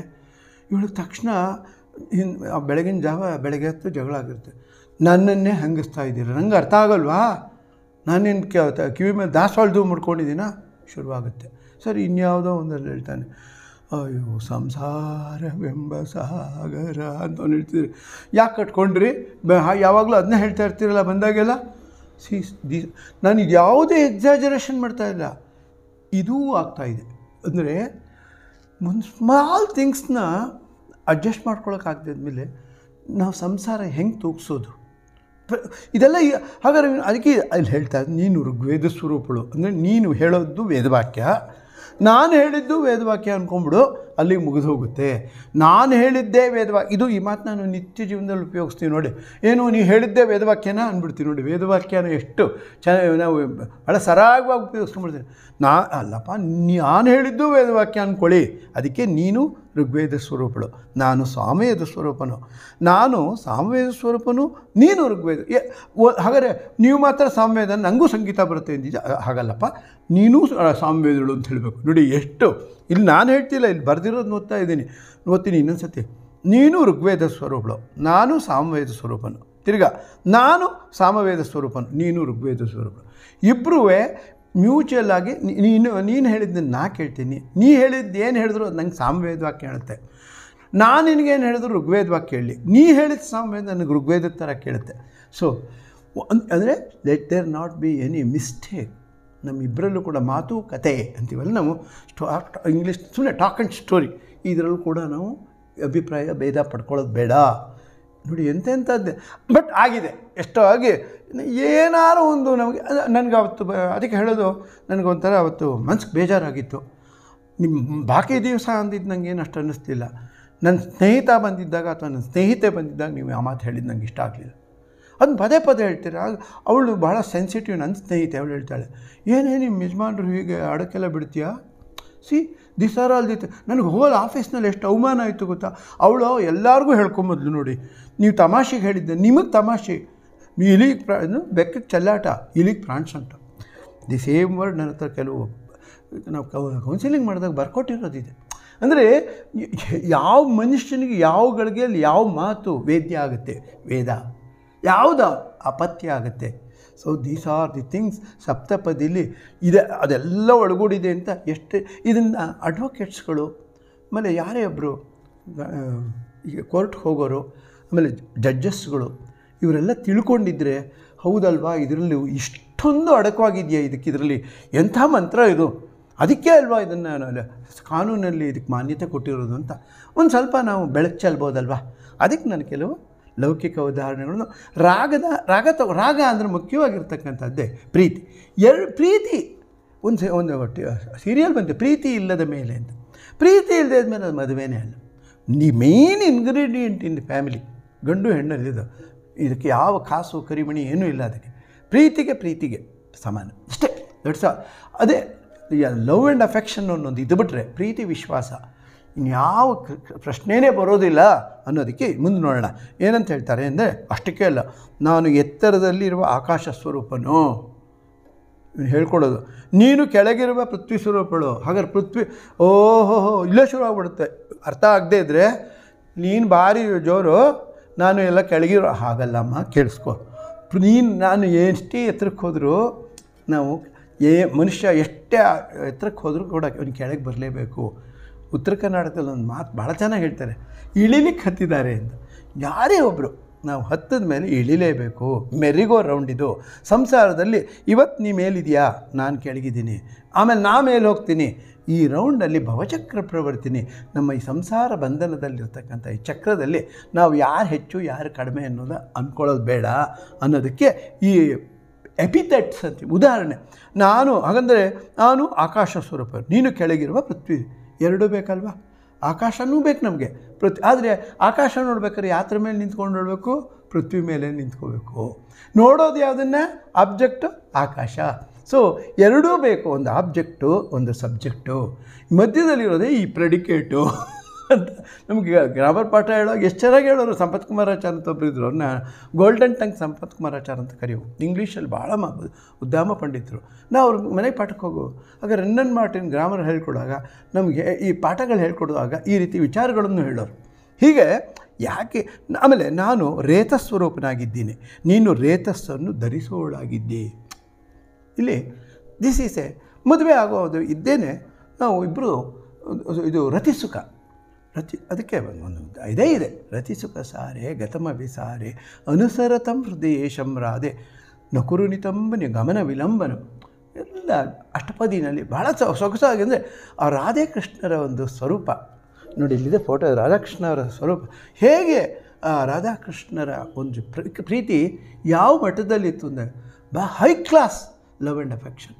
ಇವಳು ತಕ್ಷಣ ಹಿಂದ್ ಬೆಳಗಿನ ಜಾವ ಬೆಳಗ್ಗೆ ಹತ್ತು ಜಗಳ ಆಗಿರುತ್ತೆ ನನ್ನನ್ನೇ ಹಂಗಿಸ್ತಾ ಇದ್ದೀರ ನಂಗೆ ಅರ್ಥ ಆಗಲ್ವಾ ನಾನೇನು ಕಿವಿ ಮೇಲೆ ದಾಸವಾಳದು ಮುಡ್ಕೊಂಡಿದ್ದೀನ ಶುರುವಾಗುತ್ತೆ ಸರ್ ಇನ್ಯಾವುದೋ ಒಂದಲ್ಲಿ ಹೇಳ್ತಾನೆ ಅಯ್ಯೋ ಸಂಸಾರವೆಂಬ ಸಾಗರ ಅಂತ ಅವ್ನು ಹೇಳ್ತಿದ್ರಿ ಯಾಕೆ ಕಟ್ಕೊಂಡ್ರಿ ಯಾವಾಗಲೂ ಅದನ್ನೇ ಹೇಳ್ತಾ ಇರ್ತೀರಲ್ಲ ಬಂದಾಗೆಲ್ಲ ಸಿ ನಾನು ಇದು ಯಾವುದೇ ಎಕ್ಸಾಜರೇಷನ್ ಮಾಡ್ತಾಯಿಲ್ಲ ಇದೂ ಆಗ್ತಾಯಿದೆ ಅಂದರೆ ಒಂದು ಸ್ಮಾಲ್ ಥಿಂಗ್ಸ್ನ ಅಡ್ಜಸ್ಟ್ ಆಗ್ತಿದ್ಮೇಲೆ ನಾವು ಸಂಸಾರ ಹೆಂಗೆ ತೂಗಿಸೋದು ಇದೆಲ್ಲ ಹಾಗಾದ್ರೆ ಅದಕ್ಕೆ ಅಲ್ಲಿ ಹೇಳ್ತಾ ನೀನು ಋಗ್ವೇದ ಸ್ವರೂಪಗಳು ಅಂದರೆ ನೀನು ಹೇಳೋದು ವೇದವಾಕ್ಯ ನಾನು ಹೇಳಿದ್ದು ವೇದವಾಕ್ಯ ಅಂದ್ಕೊಂಬಿಡು ಅಲ್ಲಿಗೆ ಮುಗಿದು ಹೋಗುತ್ತೆ ನಾನು ಹೇಳಿದ್ದೇ ವೇದವಾ ಇದು ಈ ಮಾತು ನಾನು ನಿತ್ಯ ಜೀವನದಲ್ಲಿ ಉಪಯೋಗಿಸ್ತೀನಿ ನೋಡಿ ಏನು ನೀವು ಹೇಳಿದ್ದೇ ವೇದವಾಕ್ಯನ ಅಂದ್ಬಿಡ್ತೀನಿ ನೋಡಿ ವೇದವಾಕ್ಯನ ಎಷ್ಟು ಚೆನ್ನಾಗಿ ನಾವು ಭಾಳ ಸರಾಗವಾಗಿ ಉಪಯೋಗಿಸ್ಕೊಂಡ್ಬಿಡ್ತೀನಿ ನಾ ಅಲ್ಲಪ್ಪ ನಾನು ಹೇಳಿದ್ದು ವೇದವಾಕ್ಯ ಅಂದ್ಕೊಳ್ಳಿ ಅದಕ್ಕೆ ನೀನು ಋಗ್ವೇದ ಸ್ವರೂಪಳು ನಾನು ಸಾಮವೇದ ಸ್ವರೂಪನು ನಾನು ಸಾಮವೇದ ಸ್ವರೂಪನು ನೀನು ಋಗ್ವೇದ ಹಾಗಾದರೆ ನೀವು ಮಾತ್ರ ಸಾಮವೇದ ನನಗೂ ಸಂಗೀತ ಬರುತ್ತೆ ಅಂತ ಹಾಗಲ್ಲಪ್ಪ ನೀನು ಸಾಮವೇದಳು ಅಂತ ಹೇಳಬೇಕು ನೋಡಿ ಎಷ್ಟು ಇಲ್ಲಿ ನಾನು ಹೇಳ್ತಿಲ್ಲ ಇಲ್ಲಿ ಬರೆದಿರೋ ಬರೆದಿರೋದು ಓದ್ತಾ ಇದ್ದೀನಿ ಓದ್ತೀನಿ ಇನ್ನೊಂದು ಸತಿ ನೀನು ಋಗ್ವೇದ ಸ್ವರೂಪಳು ನಾನು ಸಾಮವೇದ ಸ್ವರೂಪನು ತಿರ್ಗ ನಾನು ಸಾಮವೇದ ಸ್ವರೂಪನು ನೀನು ಋಗ್ವೇದ ಸ್ವರೂಪ ಇಬ್ಬರೂ ಮ್ಯೂಚುವಲ್ ಆಗಿ ನೀನು ನೀನು ಹೇಳಿದ್ದನ್ನು ನಾ ಕೇಳ್ತೀನಿ ನೀ ಹೇಳಿದ್ದು ಏನು ಹೇಳಿದ್ರು ಅದು ನಂಗೆ ಸಾಮವೇದ ಕೇಳುತ್ತೆ ನಾನು ನಿನಗೇನು ಹೇಳಿದ್ರು ಋಗ್ವೇದವಾಗಿ ಕೇಳಿ ನೀ ಹೇಳಿದ ಸಾಮವೇದ ನನಗೆ ಋಗ್ವೇದ ಥರ ಕೇಳುತ್ತೆ ಸೊ ಅಂದರೆ let there not be any mistake ನಮ್ಮಿಬ್ಬರಲ್ಲೂ ಕೂಡ ಮಾತು ಕತೆ ಅಂತೀವಲ್ಲ ನಾವು ಸ್ಟೋ ಇಂಗ್ಲೀಷ್ ಸುಮ್ಮನೆ ಟಾಕ್ ಆ್ಯಂಡ್ ಸ್ಟೋರಿ ಇದರಲ್ಲೂ ಕೂಡ ನಾವು ಅಭಿಪ್ರಾಯ ಭೇದ ಪಡ್ಕೊಳ್ಳೋದು ಬೇಡ ನೋಡಿ ಎಂತೆಂಥದ್ದೇ ಬಟ್ ಆಗಿದೆ ಎಷ್ಟೋ ಆಗಿ ಏನಾರು ಒಂದು ನಮಗೆ ನನಗೆ ಅವತ್ತು ಅದಕ್ಕೆ ಹೇಳೋದು ನನಗೊಂಥರ ಅವತ್ತು ಮನ್ಸಿಗೆ ಬೇಜಾರಾಗಿತ್ತು ನಿಮ್ಮ ಬಾಕಿ ದಿವಸ ಅಂದಿದ್ದು ನನಗೆ ಅಷ್ಟು ಅನ್ನಿಸ್ತಿಲ್ಲ ನನ್ನ ಸ್ನೇಹಿತ ಬಂದಿದ್ದಾಗ ಅಥವಾ ನನ್ನ ಸ್ನೇಹಿತೆ ಬಂದಿದ್ದಾಗ ನೀವು ಆ ಮಾತು ಹೇಳಿದ್ದು ನನಗೆ ಇಷ್ಟ ಆಗಲಿಲ್ಲ ಅದು ಪದೇ ಪದೇ ಹೇಳ್ತೀರ ಅವಳು ಭಾಳ ಸೆನ್ಸಿಟಿವ್ ನನ್ನ ಸ್ನೇಹಿತೆ ಅವಳು ಹೇಳ್ತಾಳೆ ಏನೇ ನಿಮ್ಮ ಯಜಮಾನ್ರು ಹೀಗೆ ಅಡಕೆಲ್ಲ ಬಿಡ್ತೀಯಾ ಸಿ ದಿಸಾರ ಅಲ್ದಿತ್ತು ನನಗೆ ಹೋಲ್ ಆಫೀಸ್ನಲ್ಲಿ ಎಷ್ಟು ಅವಮಾನ ಆಯಿತು ಗೊತ್ತಾ ಅವಳು ಎಲ್ಲರಿಗೂ ಹೇಳ್ಕೊಂಬದ್ಲು ನೋಡಿ ನೀವು ತಮಾಷೆಗೆ ಹೇಳಿದ್ದೆ ನಿಮಗೆ ತಮಾಷೆ ಇಲಿಗೆ ಪ್ರಾ ಬೆಕ್ಕಕ್ಕೆ ಚೆಲ್ಲಾಟ ಇಲಿಗೆ ಪ್ರಾಣ್ಸ್ ಅಂತ ದಿ ಸೇಮ್ ವರ್ಡ್ ನನ್ನ ಹತ್ರ ಕೆಲವು ನಾವು ಕೌನ್ಸಿಲಿಂಗ್ ಮಾಡಿದಾಗ ಬರ್ಕೊಟ್ಟಿರೋದಿದೆ ಅಂದರೆ ಯಾವ ಮನುಷ್ಯನಿಗೆ ಯಾವ ಗಳಿಗೆಯಲ್ಲಿ ಯಾವ ಮಾತು ವೇದ್ಯ ಆಗುತ್ತೆ ವೇದ ಯಾವುದು ಅಪತ್ಯ ಆಗುತ್ತೆ so these are the things ಸಪ್ತಪದಿಲಿ ಇದೆ ಅದೆಲ್ಲ ಒಳಗೂಡಿದೆ ಅಂತ ಎಷ್ಟು ಇದನ್ನು ಅಡ್ವೊಕೇಟ್ಸ್ಗಳು ಆಮೇಲೆ ಯಾರೇ ಒಬ್ಬರು ಈಗ ಕೋರ್ಟ್ಗೆ ಹೋಗೋರು ಆಮೇಲೆ ಜಡ್ಜಸ್ಗಳು ಇವರೆಲ್ಲ ತಿಳ್ಕೊಂಡಿದ್ರೆ ಹೌದಲ್ವಾ ಇದರಲ್ಲಿ ಇಷ್ಟೊಂದು ಅಡಕವಾಗಿದೆಯಾ ಇದಕ್ಕೆ ಇದರಲ್ಲಿ ಎಂಥ ಮಂತ್ರ ಇದು ಅದಕ್ಕೆ ಅಲ್ವಾ ಇದನ್ನು ಕಾನೂನಲ್ಲಿ ಇದಕ್ಕೆ ಮಾನ್ಯತೆ ಕೊಟ್ಟಿರೋದು ಅಂತ ಒಂದು ಸ್ವಲ್ಪ ನಾವು ಬೆಳಕು ಅದಕ್ಕೆ ನಾನು ಕೆಲವು ಲೌಕಿಕ ಉದಾಹರಣೆಗಳನ್ನು ರಾಗದ ರಾಗ ತ ರಾಗ ಅಂದರೆ ಮುಖ್ಯವಾಗಿರ್ತಕ್ಕಂಥದ್ದೇ ಪ್ರೀತಿ ಎರಡು ಪ್ರೀತಿ ಒಂದು ಒಂದು ಸೀರಿಯಲ್ ಬಂತು ಪ್ರೀತಿ ಇಲ್ಲದ ಮೇಲೆ ಅಂತ ಪ್ರೀತಿ ಇಲ್ಲದೆ ಮೇಲೆ ಅದು ಮದುವೆನೇ ಅಲ್ಲ the main ingredient in family ಗಂಡು ಇದು ಇದಕ್ಕೆ ಯಾವ ಕಾಸು ಕರಿಮಣಿ ಏನೂ ಇಲ್ಲ ಅದಕ್ಕೆ ಪ್ರೀತಿಗೆ ಪ್ರೀತಿಗೆ ಸಮಾನ ಅಷ್ಟೇ ದಟ್ಸ್ ಅದೇ ಲವ್ ಆ್ಯಂಡ್ ಅಫೆಕ್ಷನ್ ಅನ್ನೊಂದು ಇದು ಬಿಟ್ಟರೆ ಪ್ರೀತಿ ವಿಶ್ವಾಸ ಇನ್ಯಾವ ಪ್ರಶ್ನೆಯೇ ಬರೋದಿಲ್ಲ ಅನ್ನೋದಕ್ಕೆ ಮುಂದೆ ನೋಡೋಣ ಏನಂತ ಹೇಳ್ತಾರೆ ಅಂದರೆ ಅಷ್ಟಕ್ಕೆ ಅಲ್ಲ ನಾನು ಎತ್ತರದಲ್ಲಿರುವ ಆಕಾಶ ಸ್ವರೂಪನು ಹೇಳ್ಕೊಡೋದು ನೀನು ಕೆಳಗಿರುವ ಪೃಥ್ವಿ ಸ್ವರೂಪಗಳು ಹಾಗಾದ್ರೆ ಪೃಥ್ವಿ ಓಹೋ ಇಲ್ಲೇ ಆಗ್ಬಿಡುತ್ತೆ ಅರ್ಥ ಆಗದೆ ಇದ್ದರೆ ನೀನು ಭಾರಿ ಜೋರು ನಾನು ಎಲ್ಲ ಕೆಳಗಿರೋ ಹಾಗಲ್ಲಮ್ಮ ಕೇಳಿಸ್ಕೊ ನೀನು ನಾನು ಎಷ್ಟೇ ಎತ್ತರಕ್ಕೆ ಹೋದರೂ ನಾವು ಏ ಮನುಷ್ಯ ಎಷ್ಟೇ ಎತ್ತರಕ್ಕೆ ಹೋದರೂ ಕೂಡ ಅವ್ನು ಕೆಳಗೆ ಬರಲೇಬೇಕು ಉತ್ತರ ಕರ್ನಾಟಕದಲ್ಲಿ ಒಂದು ಮಾತು ಭಾಳ ಚೆನ್ನಾಗಿ ಹೇಳ್ತಾರೆ ಇಳಿಲಿಕ್ಕೆ ಹತ್ತಿದ್ದಾರೆ ಅಂತ ಯಾರೇ ಒಬ್ಬರು ನಾವು ಹತ್ತದ ಮೇಲೆ ಇಳಿಲೇಬೇಕು ಮೆರಿಗೋ ರೌಂಡ್ ಇದು ಸಂಸಾರದಲ್ಲಿ ಇವತ್ತು ನೀ ಮೇಲಿದೆಯಾ ನಾನು ಕೆಳಗಿದ್ದೀನಿ ಆಮೇಲೆ ನಾ ಮೇಲೆ ಹೋಗ್ತೀನಿ ಈ ರೌಂಡಲ್ಲಿ ಭವಚಕ್ರ ಪ್ರವರ್ತಿನಿ ನಮ್ಮ ಈ ಸಂಸಾರ ಬಂಧನದಲ್ಲಿರ್ತಕ್ಕಂಥ ಈ ಚಕ್ರದಲ್ಲಿ ನಾವು ಯಾರು ಹೆಚ್ಚು ಯಾರು ಕಡಿಮೆ ಅನ್ನೋದು ಅಂದ್ಕೊಳ್ಳೋದು ಬೇಡ ಅನ್ನೋದಕ್ಕೆ ಈ ಎಪಿಥೆಟ್ಸ್ ಅಂತ ಉದಾಹರಣೆ ನಾನು ಹಾಗಂದರೆ ನಾನು ಆಕಾಶ ಸ್ವರೂಪ ನೀನು ಕೆಳಗಿರುವ ಪೃಥ್ವಿ ಎರಡೂ ಬೇಕಲ್ವಾ ಆಕಾಶನೂ ಬೇಕು ನಮಗೆ ಪ್ರತಿ ಆದರೆ ಆಕಾಶ ನೋಡ್ಬೇಕಾದ್ರೆ ಯಾತ್ರ ಮೇಲೆ ನಿಂತ್ಕೊಂಡು ನೋಡಬೇಕು ಪೃಥ್ವಿ ಮೇಲೆ ನಿಂತ್ಕೋಬೇಕು ನೋಡೋದು ಯಾವುದನ್ನು ಆಬ್ಜೆಕ್ಟು ಆಕಾಶ ಸೊ ಎರಡೂ ಬೇಕು ಒಂದು ಆಬ್ಜೆಕ್ಟು ಒಂದು ಸಬ್ಜೆಕ್ಟು ಮಧ್ಯದಲ್ಲಿರೋದೇ ಈ ಪ್ರೆಡಿಕೇಟು ಅಂತ ನಮಗೆ ಗ್ರಾಮರ್ ಪಾಠ ಹೇಳೋವಾಗ ಎಷ್ಟು ಚೆನ್ನಾಗಿ ಹೇಳೋರು ಸಂಪತ್ ಆಚಾರ್ ಅಂತ ಇದ್ರು ಅವ್ರನ್ನ ಗೋಲ್ಡನ್ ಟಂಗ್ ಸಂಪತ್ ಆಚಾರ್ ಅಂತ ಕರೆಯುವು ಇಂಗ್ಲೀಷಲ್ಲಿ ಭಾಳ ಮಾ ಉದ್ದಾಮ ಪಂಡಿತರು ನಾವು ಅವ್ರ ಮನೆಗೆ ಪಾಠಕ್ಕೆ ಹೋಗು ಆಗ ರನ್ನನ್ ಮಾರ್ಟಿನ್ ಗ್ರಾಮರ್ ಹೇಳ್ಕೊಡುವಾಗ ನಮಗೆ ಈ ಪಾಠಗಳು ಹೇಳ್ಕೊಡುವಾಗ ಈ ರೀತಿ ವಿಚಾರಗಳನ್ನು ಹೇಳೋರು ಹೀಗೆ ಯಾಕೆ ಆಮೇಲೆ ನಾನು ರೇತಸ್ವರೂಪನಾಗಿದ್ದೀನಿ ನೀನು ರೇತಸ್ಸನ್ನು ಧರಿಸುವಳಾಗಿದ್ದೆ ಇಲ್ಲಿ ದಿಸ್ ಈಸ್ ಎ ಮದುವೆ ಆಗೋದು ಇದ್ದೇನೆ ನಾವು ಇಬ್ಬರು ಇದು ರತಿಸುಖ ರಚಿ ಅದಕ್ಕೆ ಒಂದು ಇದೇ ಇದೆ ರಚಿಸುಖ ಸಾರೆ ಗತಮ ವಿಸಾರೆ ಅನುಸರತಂ ಹೃದಯೇಶಂ ರಾಧೆ ನಕುರುನಿತಂಬನಿ ಗಮನ ವಿಲಂಬನ ಎಲ್ಲ ಅಷ್ಟಪದಿನಲ್ಲಿ ಭಾಳ ಸೊಗಸಾಗಿ ಅಂದರೆ ಆ ಕೃಷ್ಣರ ಒಂದು ಸ್ವರೂಪ ನೋಡಿ ಇಲ್ಲಿದೆ ಫೋಟೋ ರಾಧಾಕೃಷ್ಣರ ಸ್ವರೂಪ ಹೇಗೆ ಆ ರಾಧಾಕೃಷ್ಣರ ಒಂದು ಪ್ರೀತಿ ಯಾವ ಮಠದಲ್ಲಿತ್ತು ಅಂದರೆ ಬ high class love and affection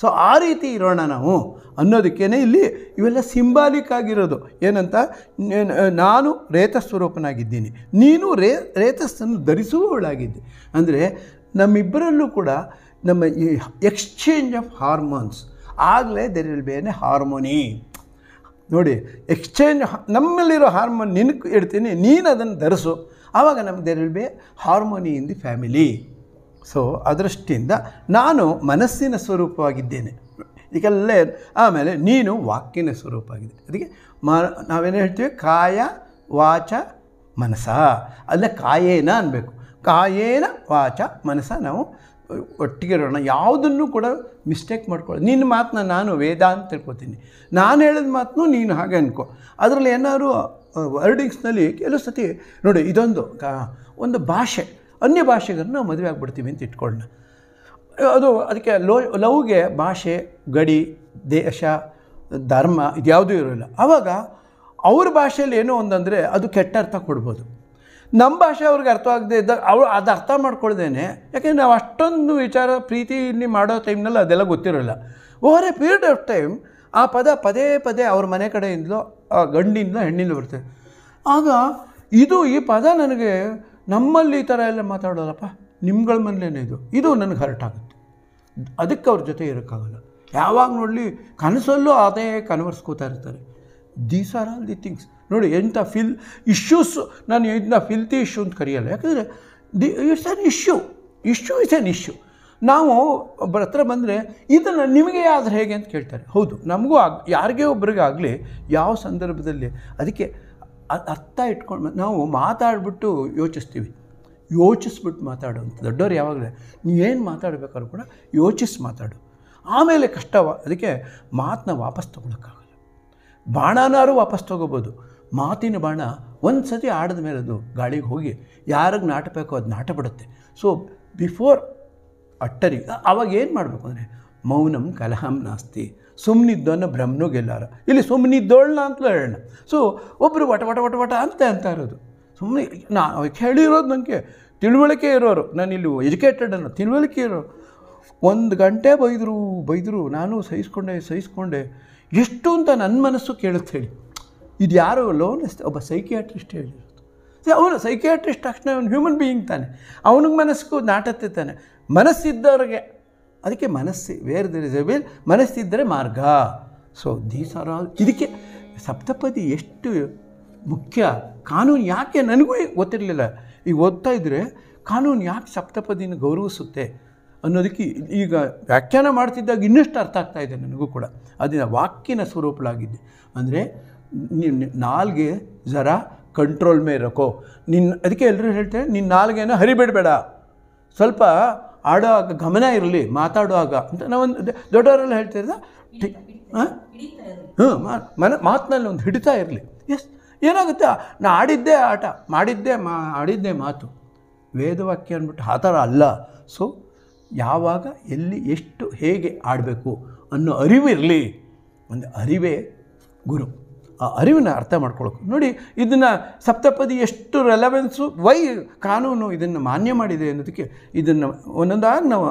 so ಆ ರೀತಿ ಇರೋಣ ನಾವು ಅನ್ನೋದಕ್ಕೇ ಇಲ್ಲಿ ಇವೆಲ್ಲ ಸಿಂಬಾಲಿಕ್ ಆಗಿರೋದು ಏನಂತ ನಾನು ರೇತ ಸ್ವರೂಪನಾಗಿದ್ದೀನಿ ನೀನು ರೇ ರೇತಸ್ಸನ್ನು ಧರಿಸುವವಳಾಗಿದ್ದೆ ಅಂದರೆ ನಮ್ಮಿಬ್ಬರಲ್ಲೂ ಕೂಡ ನಮ್ಮ ಈ ಎಕ್ಸ್ಚೇಂಜ್ ಆಫ್ ಹಾರ್ಮೋನ್ಸ್ ಆಗಲೇ there will be an harmony ನೋಡಿ ಎಕ್ಸ್ಚೇಂಜ್ ನಮ್ಮಲ್ಲಿರೋ ಹಾರ್ಮೋನ್ ನಿನಗೆ ಇಡ್ತೀನಿ ನೀನು ಅದನ್ನು ಧರಿಸು ಆವಾಗ ನಮ್ಗೆ there will be harmony in the family so ಅದೃಷ್ಟಿಯಿಂದ ನಾನು ಮನಸ್ಸಿನ ಸ್ವರೂಪವಾಗಿದ್ದೇನೆ ಇದಕ್ಕೆಲ್ಲ ಆಮೇಲೆ ನೀನು ವಾಕ್ಯನ ಸ್ವರೂಪ ಆಗಿದೆ ಅದಕ್ಕೆ ಮ ನಾವೇನು ಹೇಳ್ತೀವಿ ಕಾಯ ವಾಚ ಮನಸ ಅಲ್ಲ ಕಾಯೇನ ಅನ್ನಬೇಕು ಕಾಯೇನ ವಾಚ ಮನಸ ನಾವು ಒಟ್ಟಿಗೆ ಇರೋಣ ಯಾವುದನ್ನು ಕೂಡ ಮಿಸ್ಟೇಕ್ ಮಾಡ್ಕೊಳ್ಳಿ ನಿನ್ನ ಮಾತನ್ನ ನಾನು ವೇದ ಅಂತ ತಿಳ್ಕೊತೀನಿ ನಾನು ಹೇಳಿದ ಮಾತನ್ನು ನೀನು ಹಾಗೆ ಅನ್ಕೋ ಅದರಲ್ಲಿ ಏನಾದರೂ ವರ್ಡಿಂಗ್ಸ್ನಲ್ಲಿ ಕೆಲವು ಸತಿ ನೋಡಿ ಇದೊಂದು ಒಂದು ಭಾಷೆ ಅನ್ಯ ಭಾಷೆಗನ್ನು ನಾವು ಮದುವೆ ಆಗಿಬಿಡ್ತೀವಿ ಅಂತ ಇಟ್ಕೊಳ್ಳೋಣ ಅದು ಅದಕ್ಕೆ ಲೋ ಲವ್ಗೆ ಭಾಷೆ ಗಡಿ ದೇಶ ಧರ್ಮ ಇದ್ಯಾವುದೂ ಇರೋಲ್ಲ ಆವಾಗ ಅವ್ರ ಭಾಷೆಯಲ್ಲಿ ಏನೋ ಒಂದಂದರೆ ಅದು ಕೆಟ್ಟ ಅರ್ಥ ಕೊಡ್ಬೋದು ನಮ್ಮ ಭಾಷೆ ಅವ್ರಿಗೆ ಅರ್ಥ ಇದ್ದಾಗ ಅವ್ರು ಅದು ಅರ್ಥ ಮಾಡ್ಕೊಳ್ದೇನೆ ಯಾಕೆಂದರೆ ನಾವು ಅಷ್ಟೊಂದು ವಿಚಾರ ಪ್ರೀತಿ ಇಲ್ಲಿ ಮಾಡೋ ಟೈಮ್ನಲ್ಲಿ ಅದೆಲ್ಲ ಗೊತ್ತಿರೋಲ್ಲ over a period of time ಆ ಪದ ಪದೇ ಪದೇ ಅವ್ರ ಮನೆ ಕಡೆಯಿಂದಲೋ ಆ ಗಂಡಿಂದಲೋ ಹೆಣ್ಣಿಂದ ಬರುತ್ತೆ ಆಗ ಇದು ಈ ಪದ ನನಗೆ ನಮ್ಮಲ್ಲಿ ಈ ಥರ ಎಲ್ಲ ಮಾತಾಡೋದಪ್ಪ ನಿಮ್ಗಳ ಮನೇಲೇನೇ ಇದು ಇದು ನನಗೆ ಹರ್ಟ್ ಆಗುತ್ತೆ ಅದಕ್ಕೆ ಅವ್ರ ಜೊತೆ ಇರೋಕ್ಕಾಗಲ್ಲ ಯಾವಾಗ ನೋಡಲಿ ಕನಸಲ್ಲೂ ಅದೇ ಕನ್ವರ್ಸ್ಕೋತಾ ಇರ್ತಾರೆ these are all the things ನೋಡಿ ಎಂಥ ಫಿಲ್ ಇಶ್ಯೂಸ್ ನಾನು ಇದನ್ನ ಫಿಲ್ತಿ ಇಶ್ಯೂ ಅಂತ ಕರೆಯಲ್ಲ ಯಾಕಂದರೆ the it's an issue issue is an issue ನಾವು ಒಬ್ಬರ ಹತ್ರ ಬಂದರೆ ಇದನ್ನು ನಿಮಗೆ ಆದರೆ ಹೇಗೆ ಅಂತ ಕೇಳ್ತಾರೆ ಹೌದು ನಮಗೂ ಆಗ ಯಾರಿಗೇ ಒಬ್ರಿಗಾಗಲಿ ಯಾವ ಸಂದರ್ಭದಲ್ಲಿ ಅದಕ್ಕೆ ಅರ್ಥ ಇಟ್ಕೊಂಡು ನಾವು ಮಾತಾಡಿಬಿಟ್ಟು ಯೋಚಿಸ್ತೀವಿ ಯೋಚಿಸ್ಬಿಟ್ಟು ಮಾತಾಡುವಂಥ ದೊಡ್ಡವ್ರು ಯಾವಾಗಲೇ ಏನು ಮಾತಾಡಬೇಕಾದ್ರೂ ಕೂಡ ಯೋಚಿಸಿ ಮಾತಾಡು ಆಮೇಲೆ ಕಷ್ಟವ ಅದಕ್ಕೆ ಮಾತನ್ನ ವಾಪಸ್ ತೊಗೊಳಕ್ಕಾಗಲ್ಲ ಬಾಣನಾರು ವಾಪಸ್ ತೊಗೋಬೋದು ಮಾತಿನ ಬಾಣ ಒಂದು ಸತಿ ಆಡಿದ ಮೇಲೆ ಅದು ಗಾಳಿಗೆ ಹೋಗಿ ಯಾರಿಗೆ ನಾಟಬೇಕೋ ಅದು ನಾಟ ಬಿಡುತ್ತೆ ಸೊ ಬಿಫೋರ್ ಅಟ್ಟರಿ ಅವಾಗ ಏನು ಮಾಡಬೇಕು ಅಂದರೆ ಮೌನಂ ಕಲಹಂ ನಾಸ್ತಿ ಸುಮ್ಮನಿದ್ದವನ್ನ ಭ್ರಮನೂ ಗೆಲ್ಲಾರ ಇಲ್ಲಿ ಸುಮ್ಮನಿದ್ದೋಳ್ನ ಅಂತ ಹೇಳೋಣ ಸೊ ಒಬ್ಬರು ವಟ ವಟ ವಟ ವಟ ಅಂತ ಅಂತ ಇರೋದು ಸುಮ್ಮನೆ ನಾ ಹೇಳಿರೋದು ನನಗೆ ತಿಳುವಳಿಕೆ ಇರೋರು ನಾನು ಇಲ್ಲಿ ಎಜುಕೇಟೆಡ್ ಅನ್ನೋ ತಿಳುವಳಿಕೆ ಇರೋರು ಒಂದು ಗಂಟೆ ಬೈದರು ಬೈದರು ನಾನು ಸಹಿಸ್ಕೊಂಡೆ ಸಹಿಸ್ಕೊಂಡೆ ಎಷ್ಟು ಅಂತ ನನ್ನ ಮನಸ್ಸು ಕೇಳುತ್ತೆ ಹೇಳಿ ಇದು ಯಾರು ಲೋನ್ ಒಬ್ಬ ಸೈಕಿಯಾಟ್ರಿಸ್ಟ್ ಹೇಳಿರೋದು ಅವನು ಸೈಕಿಯಾಟ್ರಿಸ್ಟ್ ತಕ್ಷಣ ಅವನು ಹ್ಯೂಮನ್ ಬೀಯಿಂಗ್ ತಾನೆ ಅವನಿಗೆ ಮನಸ್ಸು ನಾಟತ್ತೆ ತಾನೆ ಮನಸ್ಸಿದ್ದವ್ರಿಗೆ ಅದಕ್ಕೆ ಮನಸ್ಸಿ where there is a where ಮನಸ್ಸಿದ್ದರೆ ಮಾರ್ಗ ಸೊ ದೀಸ್ ಆರ್ ಆಲ್ ಇದಕ್ಕೆ ಸಪ್ತಪದಿ ಎಷ್ಟು ಮುಖ್ಯ ಕಾನೂನು ಯಾಕೆ ನನಗೂ ಗೊತ್ತಿರಲಿಲ್ಲ ಈಗ ಓದ್ತಾ ಇದ್ದರೆ ಕಾನೂನು ಯಾಕೆ ಸಪ್ತಪದಿನ ಗೌರವಿಸುತ್ತೆ ಅನ್ನೋದಕ್ಕೆ ಈಗ ವ್ಯಾಖ್ಯಾನ ಮಾಡ್ತಿದ್ದಾಗ ಇನ್ನಷ್ಟು ಅರ್ಥ ಆಗ್ತಾ ಇದೆ ನನಗೂ ಕೂಡ ಅದನ್ನ ವಾಕ್ಯನ ಸ್ವರೂಪಗಳಾಗಿದ್ದೆ ಅಂದರೆ ನಿನ್ನ ನಾಲ್ಗೆ ಜರ ಕಂಟ್ರೋಲ್ ಮೇ ಇರಕೋ ನಿನ್ನ ಅದಕ್ಕೆ ಎಲ್ಲರೂ ಹೇಳ್ತಾರೆ ನಿನ್ನ ನಾಲ್ಗೆನ ಹರಿಬಿಡಬೇಡ ಸ್ವಲ್ಪ ಆಡುವಾಗ ಗಮನ ಇರಲಿ ಮಾತಾಡುವಾಗ ಅಂತ ನಾವೊಂದು ದೊಡ್ಡವರೆಲ್ಲ ಹಾಂ ಹ್ಞೂ ಮನ ಮಾತಿನಲ್ಲಿ ಒಂದು ಹಿಡಿತಾ ಇರಲಿ ಎಸ್ ಏನಾಗುತ್ತೆ ನಾ ಆಡಿದ್ದೇ ಆಟ ಮಾಡಿದ್ದೇ ಮಾ ಆಡಿದ್ದೇ ಮಾತು ವೇದವಾಕ್ಯ ಅಂದ್ಬಿಟ್ಟು ಆ ಥರ ಅಲ್ಲ ಸೊ ಯಾವಾಗ ಎಲ್ಲಿ ಎಷ್ಟು ಹೇಗೆ ಆಡಬೇಕು ಅನ್ನೋ ಅರಿವಿರಲಿ ಒಂದು ಅರಿವೇ ಗುರು ಆ ಅರಿವಿನ ಅರ್ಥ ಮಾಡ್ಕೊಳ್ಬೇಕು ನೋಡಿ ಇದನ್ನು ಸಪ್ತಪದಿ ಎಷ್ಟು ರೆಲವೆನ್ಸು ವೈ ಕಾನೂನು ಇದನ್ನು ಮಾನ್ಯ ಮಾಡಿದೆ ಅನ್ನೋದಕ್ಕೆ ಇದನ್ನು ಒಂದೊಂದಾಗಿ ನಾವು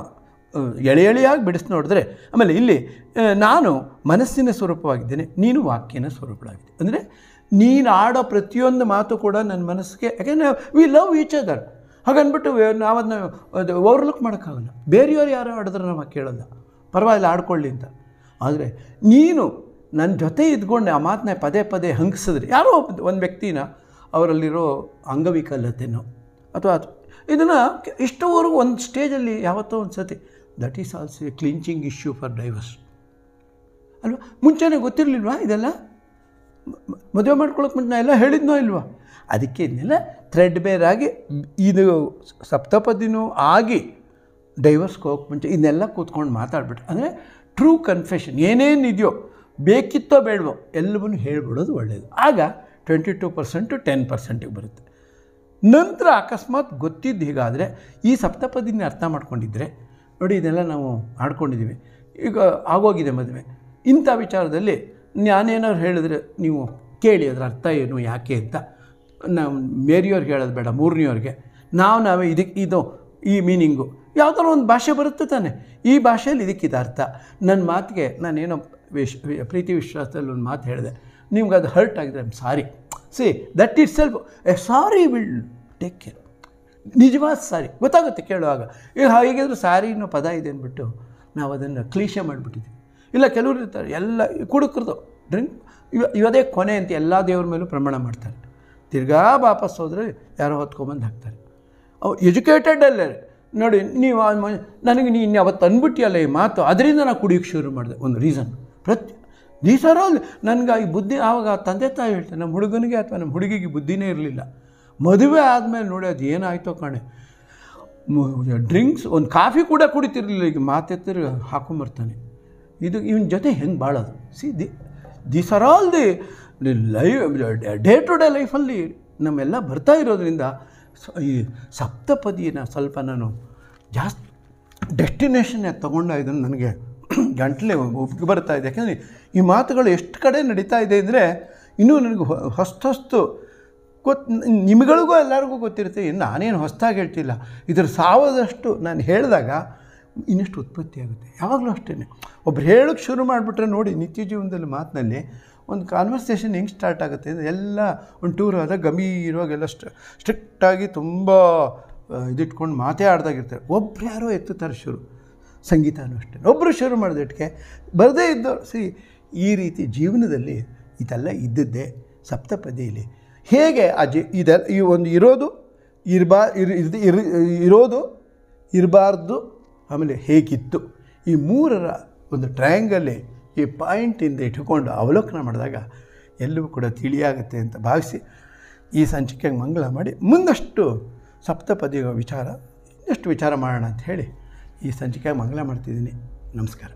ಎಳೆ ಎಳೆಯಾಗಿ ಬಿಡಿಸಿ ನೋಡಿದ್ರೆ ಆಮೇಲೆ ಇಲ್ಲಿ ನಾನು ಮನಸ್ಸಿನ ಸ್ವರೂಪವಾಗಿದ್ದೇನೆ ನೀನು ವಾಕ್ಯನ ಸ್ವರೂಪವಾಗಿದೆ ಅಂದರೆ ನೀನು ಆಡೋ ಪ್ರತಿಯೊಂದು ಮಾತು ಕೂಡ ನನ್ನ ಮನಸ್ಸಿಗೆ ಯಾಕೆಂದರೆ ವಿ ಲವ್ ಈಚ್ ಅದರ್ ಹಾಗಂದ್ಬಿಟ್ಟು ನಾವು ಅದನ್ನ ಅದು ಓವರ್ಲುಕ್ ಮಾಡೋಕ್ಕಾಗಲ್ಲ ಬೇರೆಯವ್ರು ಯಾರು ಆಡಿದ್ರೆ ನಾವು ಕೇಳಲ್ಲ ಪರವಾಗಿಲ್ಲ ಆಡ್ಕೊಳ್ಳಿ ಅಂತ ಆದರೆ ನೀನು ನನ್ನ ಜೊತೆ ಇದ್ಕೊಂಡು ಆ ಮಾತನ್ನ ಪದೇ ಪದೇ ಹಂಗಿಸಿದ್ರೆ ಯಾರೋ ಒಂದು ವ್ಯಕ್ತಿನ ಅವರಲ್ಲಿರೋ ಅಂಗವಿಕಲತೆನೋ ಅಥವಾ ಇದನ್ನು ಇಷ್ಟವರೆಗೂ ಒಂದು ಸ್ಟೇಜಲ್ಲಿ ಯಾವತ್ತೋ ಒಂದು ಸತಿ that is also a clinching issue for divorce ಅಲ್ವಾ ಮುಂಚೆನೇ ಗೊತ್ತಿರಲಿಲ್ವಾ ಇದೆಲ್ಲ ಮದುವೆ ಮಾಡ್ಕೊಳ್ಳೋಕೆ ಮುಂಚೆ ಎಲ್ಲ ಹೇಳಿದ್ನೋ ಇಲ್ವಾ ಅದಕ್ಕೆ ಇದನ್ನೆಲ್ಲ ಥ್ರೆಡ್ ಬೇರಾಗಿ ಇದು ಸಪ್ತಪದಿನೂ ಆಗಿ ಡೈವರ್ಸ್ಗೆ ಹೋಗಕ್ಕೆ ಮುಂಚೆ ಇದನ್ನೆಲ್ಲ ಕೂತ್ಕೊಂಡು ಮಾತಾಡ್ಬಿಟ್ಟು ಅಂದರೆ ಟ್ರೂ ಕನ್ಫೆಷನ್ ಏನೇನಿದೆಯೋ ಬೇಕಿತ್ತೋ ಬೇಡವೋ ಎಲ್ಲವೂ ಹೇಳ್ಬಿಡೋದು ಒಳ್ಳೆಯದು ಆಗ ಟ್ವೆಂಟಿ ಟು ಪರ್ಸೆಂಟು ಟೆನ್ ಪರ್ಸೆಂಟಿಗೆ ಬರುತ್ತೆ ನಂತರ ಅಕಸ್ಮಾತ್ ಗೊತ್ತಿದ್ದು ಹೀಗಾದರೆ ಈ ಸಪ್ತಪದಿನ ಅರ್ಥ ಮಾಡ್ಕೊಂಡಿದ್ದರೆ ನೋಡಿ ಇದೆಲ್ಲ ನಾವು ಮಾಡ್ಕೊಂಡಿದ್ದೀವಿ ಈಗ ಆಗೋಗಿದೆ ಮದುವೆ ಇಂಥ ವಿಚಾರದಲ್ಲಿ ನಾನೇನಾದ್ರು ಹೇಳಿದ್ರೆ ನೀವು ಕೇಳಿ ಅದರ ಅರ್ಥ ಏನು ಯಾಕೆ ಅಂತ ನಾವು ಮೇರಿಯವ್ರಿಗೆ ಹೇಳೋದು ಬೇಡ ಮೂರನೆಯವ್ರಿಗೆ ನಾವು ನಾವೇ ಇದಕ್ಕೆ ಇದು ಈ ಮೀನಿಂಗು ಯಾವುದಾದ್ರು ಒಂದು ಭಾಷೆ ಬರುತ್ತೆ ತಾನೆ ಈ ಭಾಷೆಯಲ್ಲಿ ಇದಕ್ಕಿದೆ ಅರ್ಥ ನನ್ನ ಮಾತಿಗೆ ನಾನೇನೋ ವಿಶ್ ಪ್ರೀತಿ ವಿಶ್ವಾಸದಲ್ಲಿ ಒಂದು ಮಾತು ಹೇಳಿದೆ ನಿಮ್ಗೆ ಅದು ಹರ್ಟ್ ಆಗಿದೆ I'm sorry see that itself a sorry will take care ನಿಜವಾದ ಸಾರಿ ಗೊತ್ತಾಗುತ್ತೆ ಕೇಳುವಾಗ ಈಗ ಹೇಗಿದ್ರು ಸಾರಿ ಅನ್ನೋ ಪದ ಇದೆ ಅಂದ್ಬಿಟ್ಟು ನಾವು ಅದನ್ನು ಕ್ಲೀಶೆ ಮಾಡಿಬಿಟ್ಟಿದ್ವಿ ಇಲ್ಲ ಕೆಲವರು ಇರ್ತಾರೆ ಎಲ್ಲ ಕುಡುಕ್ರದ್ದು ಡ್ರಿಂಕ್ ಇವ ಇವದೇ ಕೊನೆ ಅಂತ ಎಲ್ಲ ದೇವ್ರ ಮೇಲೂ ಪ್ರಮಾಣ ಮಾಡ್ತಾರೆ ತಿರ್ಗಾ ವಾಪಸ್ ಹೋದರೆ ಯಾರೋ ಹೊತ್ಕೊಂಬಂದು ಹಾಕ್ತಾರೆ ಅವು ಎಜುಕೇಟೆಡ್ ಅಲ್ಲೇ ನೋಡಿ ನೀವು ನನಗೆ ನೀನು ಅವತ್ತು ಅಂದ್ಬಿಟ್ಟಿಯಲ್ಲ ಈ ಮಾತು ಅದರಿಂದ ನಾನು ಕುಡಿಯೋಕ್ಕೆ ಶುರು ಮಾಡಿದೆ ಒಂದು ರೀಸನ್ ಪ್ರತಿ ದೀಸ್ ಆರ್ ಆಲ್ ನನಗೆ ಈ ಬುದ್ಧಿ ಆವಾಗ ತಂದೆ ತಾಯಿ ಹೇಳ್ತಾರೆ ನಮ್ಮ ಹುಡುಗನಿಗೆ ಅಥವಾ ನಮ್ಮ ಹುಡುಗಿಗೆ ಬುದ್ಧಿನೇ ಇರಲಿಲ್ಲ ಮದುವೆ ಆದಮೇಲೆ ನೋಡಿ ಅದು ಏನಾಯಿತೋ ಕಾಣೆ ಡ್ರಿಂಕ್ಸ್ ಒಂದು ಕಾಫಿ ಕೂಡ ಕುಡಿತಿರಲಿಲ್ಲ ಈಗ ಮಾತೆತ್ತರ ಹಾಕೊಂಬರ್ತಾನೆ ಇದು ಇವನ ಜೊತೆ ಹೆಂಗೆ ಬಾಳೋದು see the these are all the live day to day ಲೈಫಲ್ಲಿ ನಮ್ಮೆಲ್ಲ ಬರ್ತಾ ಇರೋದ್ರಿಂದ ಈ ಸಪ್ತಪದಿನ ಸ್ವಲ್ಪ ನಾನು ಜಾಸ್ತಿ ಡೆಸ್ಟಿನೇಷನ್ ತೊಗೊಂಡ ಇದನ್ನು ನನಗೆ ಗಂಟಲೆ ಉಪ್ಪು ಬರ್ತಾ ಇದೆ ಯಾಕೆಂದರೆ ಈ ಮಾತುಗಳು ಎಷ್ಟು ಕಡೆ ನಡೀತಾ ಇದೆ ಅಂದರೆ ಇನ್ನೂ ನನಗೆ ಹೊಸ್ತು ಹೊಸ್ತು ಗೊತ್ತು ನಿಮಗಳಿಗೂ ಎಲ್ಲರಿಗೂ ಗೊತ್ತಿರುತ್ತೆ ನಾನೇನು ಹೊಸ್ದಾಗಿ ಹೇಳ್ತಿಲ್ಲ ಇದ್ರ ಸಾವದಷ್ಟು ನಾನು ಹೇಳಿದಾಗ ಇನ್ನಷ್ಟು ಉತ್ಪತ್ತಿ ಆಗುತ್ತೆ ಯಾವಾಗಲೂ ಅಷ್ಟೇ ಒಬ್ರು ಹೇಳೋಕ್ಕೆ ಶುರು ಮಾಡಿಬಿಟ್ರೆ ನೋಡಿ ನಿತ್ಯ ಜೀವನದಲ್ಲಿ ಮಾತಿನಲ್ಲಿ ಒಂದು ಕಾನ್ವರ್ಸೇಷನ್ ಹೆಂಗೆ ಸ್ಟಾರ್ಟ್ ಆಗುತ್ತೆ ಅಂದರೆ ಎಲ್ಲ ಒಂದು ಟೂರ್ ಆದಾಗ ಗಂಭೀರವಾಗೆಲ್ಲ ಸ್ಟ ಸ್ಟ್ರಿಕ್ಟಾಗಿ ತುಂಬ ಇದಿಟ್ಕೊಂಡು ಮಾತೇ ಆಡ್ದಾಗಿರ್ತಾರೆ ಒಬ್ರು ಯಾರೋ ಎತ್ತುತ್ತಾರೆ ಶುರು ಸಂಗೀತನೂ ಅಷ್ಟೇ ಒಬ್ಬರು ಶುರು ಮಾಡಿದಕ್ಕೆ ಬರದೇ ಇದ್ದವ್ರು ಸರಿ ಈ ರೀತಿ ಜೀವನದಲ್ಲಿ ಇದೆಲ್ಲ ಇದ್ದದ್ದೇ ಸಪ್ತಪದಿಯಲ್ಲಿ ಹೇಗೆ ಆ ಜಿ ಇದೆಲ್ಲ ಈ ಒಂದು ಇರೋದು ಇರಬಾರ್ ಇರ್ ಇರೋದು ಇರಬಾರ್ದು ಆಮೇಲೆ ಹೇಗಿತ್ತು ಈ ಮೂರರ ಒಂದು ಟ್ರಯಾಂಗಲ್ಲೇ ಈ ಪಾಯಿಂಟಿಂದ ಇಟ್ಟುಕೊಂಡು ಅವಲೋಕನ ಮಾಡಿದಾಗ ಎಲ್ಲವೂ ಕೂಡ ತಿಳಿಯಾಗುತ್ತೆ ಅಂತ ಭಾವಿಸಿ ಈ ಸಂಚಿಕೆ ಮಂಗಳ ಮಾಡಿ ಮುಂದಷ್ಟು ಸಪ್ತಪದಿಯ ವಿಚಾರ ಇನ್ನಷ್ಟು ವಿಚಾರ ಮಾಡೋಣ ಅಂತ ಹೇಳಿ ಈ ಸಂಚಿಕೆ ಮಂಗಳ ಮಾಡ್ತಿದ್ದೀನಿ ನಮಸ್ಕಾರ